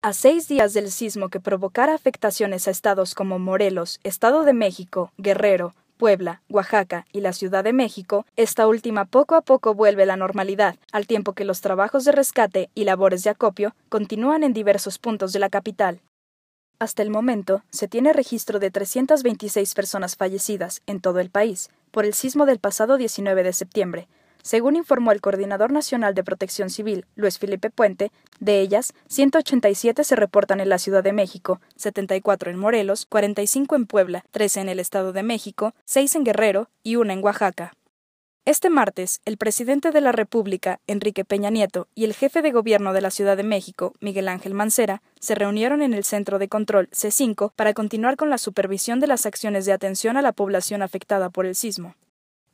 A seis días del sismo que provocara afectaciones a estados como Morelos, Estado de México, Guerrero, Puebla, Oaxaca y la Ciudad de México, esta última poco a poco vuelve a la normalidad, al tiempo que los trabajos de rescate y labores de acopio continúan en diversos puntos de la capital. Hasta el momento, se tiene registro de 326 personas fallecidas en todo el país por el sismo del pasado 19 de septiembre, según informó el Coordinador Nacional de Protección Civil, Luis Felipe Puente, de ellas, 187 se reportan en la Ciudad de México, 74 en Morelos, 45 en Puebla, 13 en el Estado de México, 6 en Guerrero y 1 en Oaxaca. Este martes, el presidente de la República, Enrique Peña Nieto, y el jefe de gobierno de la Ciudad de México, Miguel Ángel Mancera, se reunieron en el Centro de Control C5 para continuar con la supervisión de las acciones de atención a la población afectada por el sismo.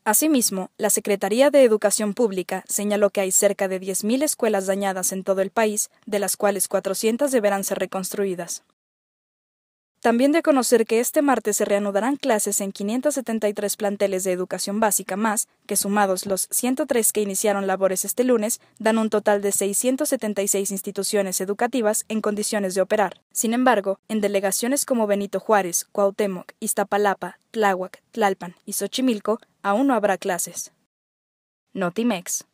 Asimismo, la Secretaría de Educación Pública señaló que hay cerca de 10.000 escuelas dañadas en todo el país, de las cuales 400 deberán ser reconstruidas. También de conocer que este martes se reanudarán clases en 573 planteles de educación básica más, que sumados los 103 que iniciaron labores este lunes, dan un total de 676 instituciones educativas en condiciones de operar. Sin embargo, en delegaciones como Benito Juárez, Cuauhtémoc, Iztapalapa, Tláhuac, Tlalpan y Xochimilco, aún no habrá clases. Notimex.